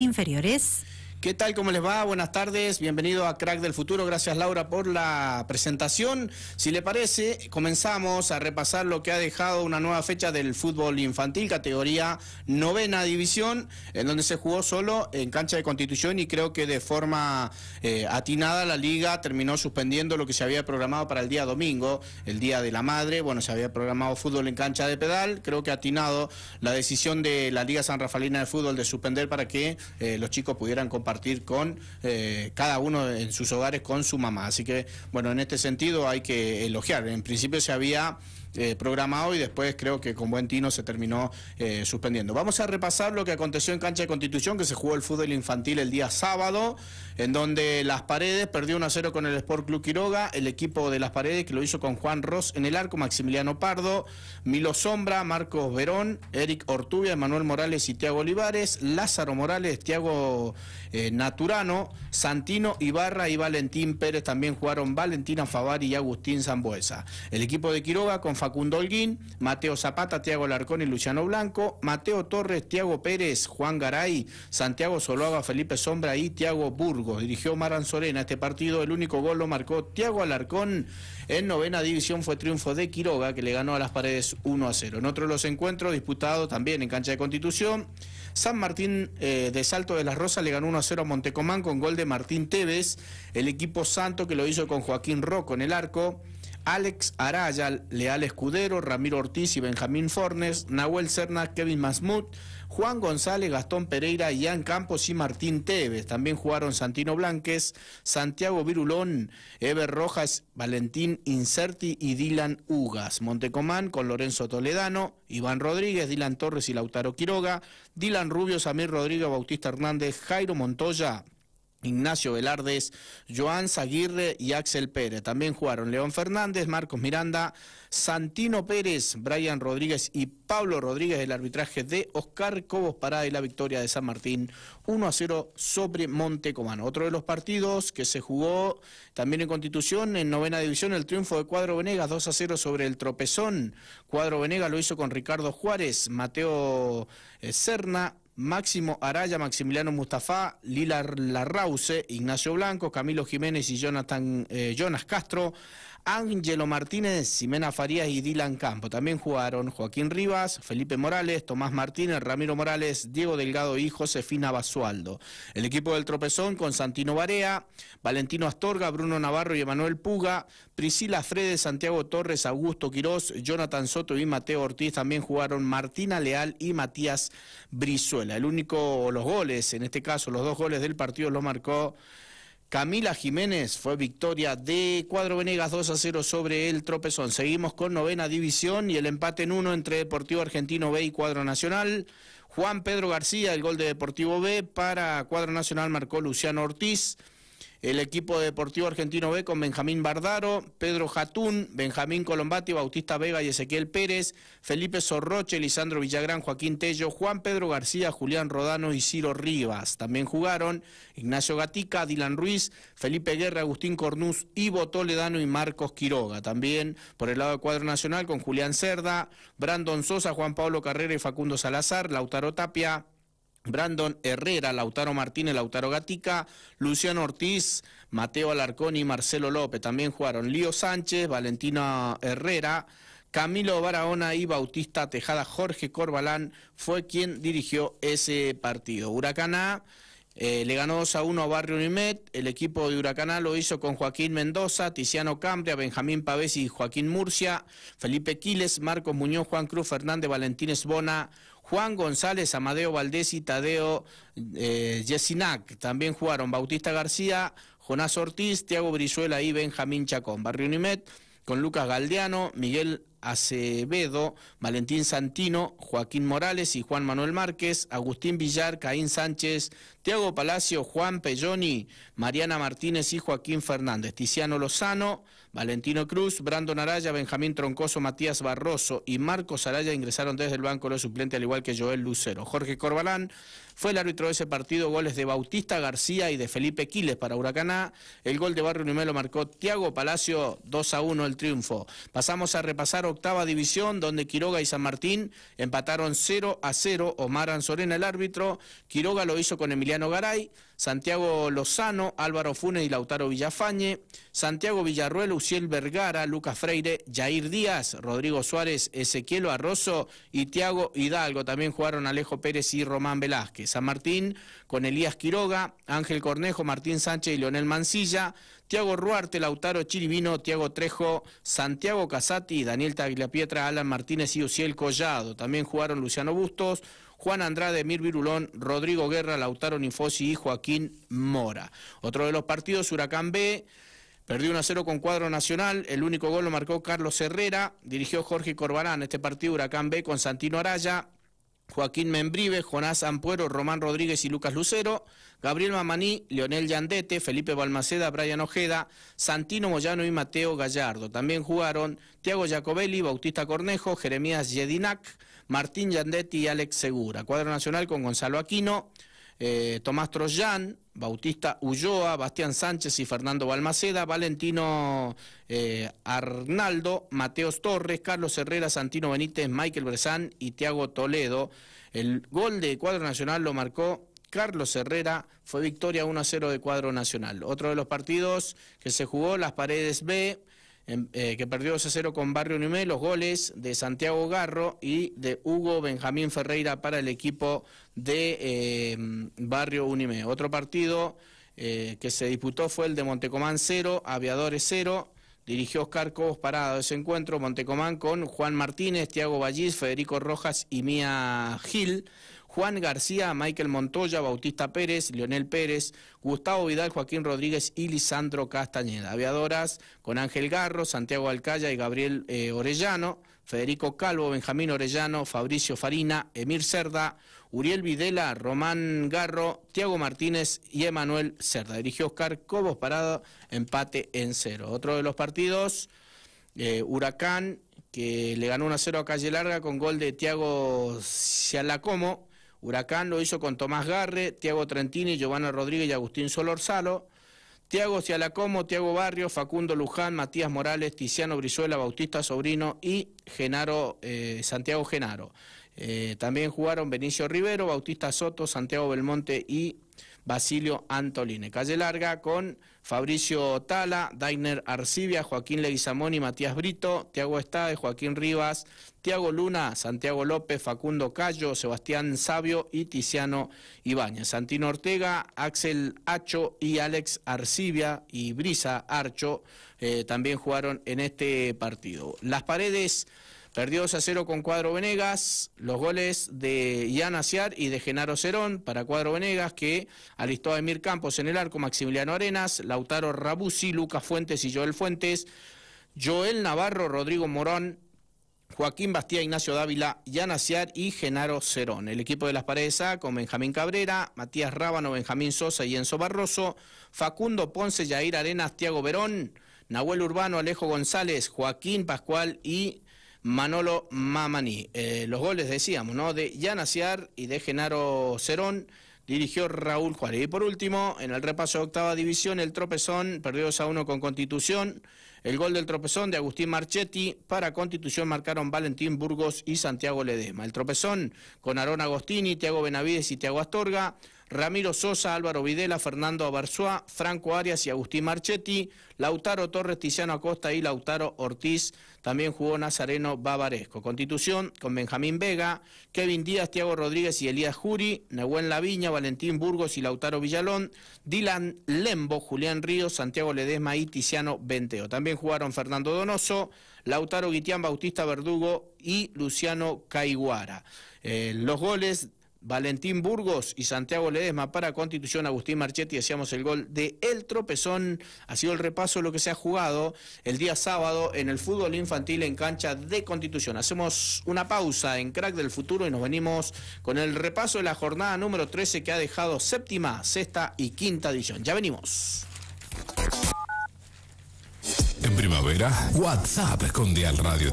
inferiores ¿Qué tal? ¿Cómo les va? Buenas tardes. Bienvenido a Crack del Futuro. Gracias Laura por la presentación. Si le parece, comenzamos a repasar lo que ha dejado una nueva fecha del fútbol infantil, categoría novena división, en donde se jugó solo en cancha de constitución y creo que de forma eh, atinada la liga terminó suspendiendo lo que se había programado para el día domingo, el Día de la Madre. Bueno, se había programado fútbol en cancha de pedal. Creo que atinado la decisión de la Liga San Rafaelina de Fútbol de suspender para que eh, los chicos pudieran compartir partir con eh, cada uno en sus hogares con su mamá. Así que, bueno, en este sentido hay que elogiar. En principio se había Programa eh, programado y después creo que con buen tino se terminó eh, suspendiendo. Vamos a repasar lo que aconteció en Cancha de Constitución, que se jugó el fútbol infantil el día sábado, en donde Las Paredes perdió 1 a 0 con el Sport Club Quiroga, el equipo de Las Paredes que lo hizo con Juan Ross en el arco, Maximiliano Pardo, Milo Sombra, Marcos Verón, Eric Ortubia, Manuel Morales y Tiago Olivares, Lázaro Morales, Tiago eh, Naturano, Santino Ibarra y Valentín Pérez también jugaron Valentina Favari y Agustín Zambuesa. El equipo de Quiroga con Facundo Holguín, Mateo Zapata, Tiago Alarcón y Luciano Blanco, Mateo Torres, Tiago Pérez, Juan Garay, Santiago Soloaga, Felipe Sombra y Tiago Burgos. Dirigió Maran Sorena este partido, el único gol lo marcó Tiago Alarcón. En novena división fue triunfo de Quiroga, que le ganó a las paredes 1 a 0. En otro de los encuentros disputados también en cancha de Constitución, San Martín eh, de Salto de las Rosas le ganó 1 a 0 a Montecomán con gol de Martín Tevez, el equipo santo que lo hizo con Joaquín Rocco en el arco. Alex Arayal, Leal Escudero, Ramiro Ortiz y Benjamín Fornes, Nahuel Serna, Kevin Masmut, Juan González, Gastón Pereira, Ian Campos y Martín Teves. También jugaron Santino Blanques, Santiago Virulón, Eber Rojas, Valentín Incerti y Dylan Ugas. Montecomán con Lorenzo Toledano, Iván Rodríguez, Dylan Torres y Lautaro Quiroga, Dylan Rubio, Samir Rodríguez, Bautista Hernández, Jairo Montoya. Ignacio Velardes, Joan Zaguirre y Axel Pérez. También jugaron León Fernández, Marcos Miranda, Santino Pérez, Brian Rodríguez y Pablo Rodríguez el arbitraje de Oscar Cobos Parada y la victoria de San Martín 1 a 0 sobre Montecomano. Otro de los partidos que se jugó también en Constitución, en novena división, el triunfo de Cuadro Venegas 2 a 0 sobre el tropezón. Cuadro Venegas lo hizo con Ricardo Juárez, Mateo eh, Serna, Máximo Araya, Maximiliano Mustafa, Lila Larrause, Ignacio Blanco, Camilo Jiménez y Jonathan, eh, Jonas Castro, Ángelo Martínez, Ximena Farías y Dylan Campo. También jugaron Joaquín Rivas, Felipe Morales, Tomás Martínez, Ramiro Morales, Diego Delgado y Josefina Basualdo. El equipo del tropezón con Santino Barea, Valentino Astorga, Bruno Navarro y Emanuel Puga, Priscila Fredes, Santiago Torres, Augusto Quirós, Jonathan Soto y Mateo Ortiz. También jugaron Martina Leal y Matías Brizuela. El único, los goles, en este caso los dos goles del partido los marcó Camila Jiménez fue victoria de Cuadro Venegas 2 a 0 sobre el Tropezón. Seguimos con novena división y el empate en uno entre Deportivo Argentino B y Cuadro Nacional. Juan Pedro García, el gol de Deportivo B para Cuadro Nacional marcó Luciano Ortiz. El equipo deportivo argentino ve con Benjamín Bardaro, Pedro Jatún, Benjamín Colombati, Bautista Vega y Ezequiel Pérez, Felipe Sorroche, Lisandro Villagrán, Joaquín Tello, Juan Pedro García, Julián Rodano y Ciro Rivas. También jugaron Ignacio Gatica, Dylan Ruiz, Felipe Guerra, Agustín Cornuz, Ivo Toledano y Marcos Quiroga. También por el lado del cuadro nacional con Julián Cerda, Brandon Sosa, Juan Pablo Carrera y Facundo Salazar, Lautaro Tapia, Brandon Herrera, Lautaro Martínez, Lautaro Gatica, Luciano Ortiz, Mateo Alarcón y Marcelo López. También jugaron Lío Sánchez, Valentina Herrera, Camilo Barahona y Bautista Tejada. Jorge Corbalán fue quien dirigió ese partido. Huracaná eh, le ganó 2 a 1 a Barrio Unimet. El equipo de Huracaná lo hizo con Joaquín Mendoza, Tiziano Cambria, Benjamín Pavés y Joaquín Murcia, Felipe Quiles, Marcos Muñoz, Juan Cruz, Fernández, Valentín Esbona, Juan González, Amadeo Valdés y Tadeo Jessinac eh, Yesinac. También jugaron Bautista García, Jonás Ortiz, Tiago Brizuela y Benjamín Chacón. Barrio Unimet con Lucas Galdeano, Miguel Acevedo, Valentín Santino, Joaquín Morales y Juan Manuel Márquez, Agustín Villar, Caín Sánchez, Tiago Palacio, Juan Pelloni, Mariana Martínez y Joaquín Fernández, Tiziano Lozano, Valentino Cruz, Brandon Araya, Benjamín Troncoso, Matías Barroso y Marcos Araya ingresaron desde el banco los suplentes, al igual que Joel Lucero. Jorge Corbalán fue el árbitro de ese partido, goles de Bautista García y de Felipe Quiles para Huracaná. El gol de Barrio Número marcó Tiago Palacio, 2 a 1 el triunfo. Pasamos a repasar octava división, donde Quiroga y San Martín empataron 0 a 0. Omar Ansorena, el árbitro. Quiroga lo hizo con Emiliano Garay. Santiago Lozano, Álvaro Funes y Lautaro Villafañe, Santiago Villarruel, Uciel Vergara, Lucas Freire, Jair Díaz, Rodrigo Suárez, Ezequiel Arroso y Tiago Hidalgo. También jugaron Alejo Pérez y Román Velázquez. San Martín con Elías Quiroga, Ángel Cornejo, Martín Sánchez y Leonel Mancilla, Tiago Ruarte, Lautaro Chirivino, Tiago Trejo, Santiago Casati, Daniel Tagliapietra, Alan Martínez y Uciel Collado. También jugaron Luciano Bustos, Juan Andrade, Mir Virulón, Rodrigo Guerra, Lautaro Nifosi y Joaquín Mora. Otro de los partidos, Huracán B. Perdió 1 a 0 con cuadro nacional, el único gol lo marcó Carlos Herrera, dirigió Jorge Corbarán. este partido Huracán B con Santino Araya, Joaquín Membrive, Jonás Ampuero, Román Rodríguez y Lucas Lucero, Gabriel Mamaní, Leonel Yandete, Felipe Balmaceda, Brian Ojeda, Santino Moyano y Mateo Gallardo. También jugaron Tiago Jacobelli, Bautista Cornejo, Jeremías Yedinac, Martín Yandetti y Alex Segura. Cuadro Nacional con Gonzalo Aquino, eh, Tomás Troyán, Bautista Ulloa, Bastián Sánchez y Fernando Balmaceda, Valentino eh, Arnaldo, Mateos Torres, Carlos Herrera, Santino Benítez, Michael Bresán y Tiago Toledo. El gol de cuadro nacional lo marcó Carlos Herrera, fue victoria 1 a 0 de cuadro nacional. Otro de los partidos que se jugó, las paredes B. Eh, que perdió 2-0 con Barrio Unimé, los goles de Santiago Garro y de Hugo Benjamín Ferreira para el equipo de eh, Barrio Unimé. Otro partido eh, que se disputó fue el de Montecomán 0, Aviadores 0. Dirigió Oscar Cobos Parado ese encuentro, Montecomán con Juan Martínez, Tiago Vallis Federico Rojas y Mía Gil. Juan García, Michael Montoya, Bautista Pérez, Leonel Pérez, Gustavo Vidal, Joaquín Rodríguez y Lisandro Castañeda. Aviadoras con Ángel Garro, Santiago Alcaya y Gabriel eh, Orellano, Federico Calvo, Benjamín Orellano, Fabricio Farina, Emir Cerda, Uriel Videla, Román Garro, Tiago Martínez y Emanuel Cerda. Dirigió Oscar Cobos Parado, empate en cero. Otro de los partidos, eh, Huracán, que le ganó 1-0 a Calle Larga con gol de Tiago Cialacomo. Huracán lo hizo con Tomás Garre, Tiago Trentini, Giovanna Rodríguez y Agustín Solorzalo. Tiago Cialacomo, Tiago Barrio, Facundo Luján, Matías Morales, Tiziano Brizuela, Bautista Sobrino y Genaro, eh, Santiago Genaro. Eh, también jugaron Benicio Rivero, Bautista Soto, Santiago Belmonte y Basilio Antoline. Calle Larga con Fabricio Tala, Dainer Arcibia, Joaquín Leguizamón y Matías Brito, Tiago Estade, Joaquín Rivas, Tiago Luna, Santiago López, Facundo Callo, Sebastián Sabio y Tiziano Ibáñez. Santino Ortega, Axel Acho y Alex Arcibia y Brisa Archo eh, también jugaron en este partido. Las paredes... Perdió 2 a 0 con Cuadro Venegas, los goles de Ian Asiar y de Genaro Cerón para Cuadro Venegas, que alistó a Emir Campos en el arco, Maximiliano Arenas, Lautaro Rabusi, Lucas Fuentes y Joel Fuentes, Joel Navarro, Rodrigo Morón, Joaquín Bastía, Ignacio Dávila, Yan Asiar y Genaro Cerón. El equipo de las paredes A con Benjamín Cabrera, Matías Rábano, Benjamín Sosa y Enzo Barroso, Facundo Ponce, Yair Arenas, Tiago Verón, Nahuel Urbano, Alejo González, Joaquín Pascual y Manolo Mamani. Eh, los goles, decíamos, ¿no? De Jan y de Genaro Cerón dirigió Raúl Juárez. Y por último, en el repaso de octava división, el tropezón perdió 2 a 1 con Constitución. El gol del tropezón de Agustín Marchetti para Constitución marcaron Valentín Burgos y Santiago Ledema. El tropezón con Aarón Agostini, Tiago Benavides y Tiago Astorga. Ramiro Sosa, Álvaro Videla, Fernando Abarzuá, Franco Arias y Agustín Marchetti, Lautaro Torres, Tiziano Acosta y Lautaro Ortiz. También jugó Nazareno Bavaresco. Constitución con Benjamín Vega, Kevin Díaz, Tiago Rodríguez y Elías Juri, Nahuel Laviña, Valentín Burgos y Lautaro Villalón, Dylan Lembo, Julián Ríos, Santiago Ledesma y Tiziano Venteo. También jugaron Fernando Donoso, Lautaro Guitián, Bautista Verdugo y Luciano Caiguara. Eh, los goles Valentín Burgos y Santiago Ledesma para Constitución, Agustín Marchetti, decíamos el gol de El Tropezón, ha sido el repaso de lo que se ha jugado el día sábado en el fútbol infantil en cancha de Constitución. Hacemos una pausa en Crack del Futuro y nos venimos con el repaso de la jornada número 13 que ha dejado séptima, sexta y quinta edición. Ya venimos. En primavera, WhatsApp con Dial Radio.